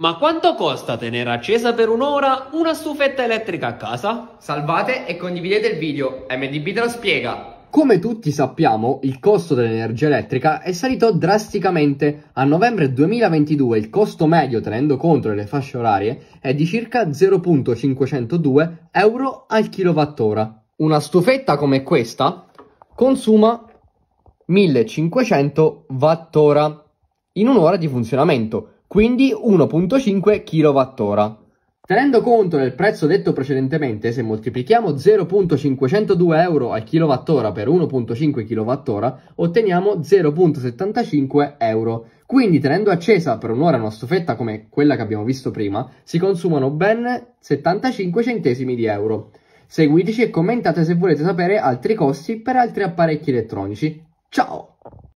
Ma quanto costa tenere accesa per un'ora una stufetta elettrica a casa? Salvate e condividete il video, MDB te lo spiega! Come tutti sappiamo, il costo dell'energia elettrica è salito drasticamente. A novembre 2022 il costo medio, tenendo conto delle fasce orarie, è di circa 0.502 euro al kilowattora. Una stufetta come questa consuma 1500 wattora in un'ora di funzionamento quindi 1.5 kWh. Tenendo conto del prezzo detto precedentemente, se moltiplichiamo 0.502 euro al kWh per 1.5 kWh, otteniamo 0.75 euro. Quindi tenendo accesa per un'ora una stufetta come quella che abbiamo visto prima, si consumano ben 75 centesimi di euro. Seguiteci e commentate se volete sapere altri costi per altri apparecchi elettronici. Ciao!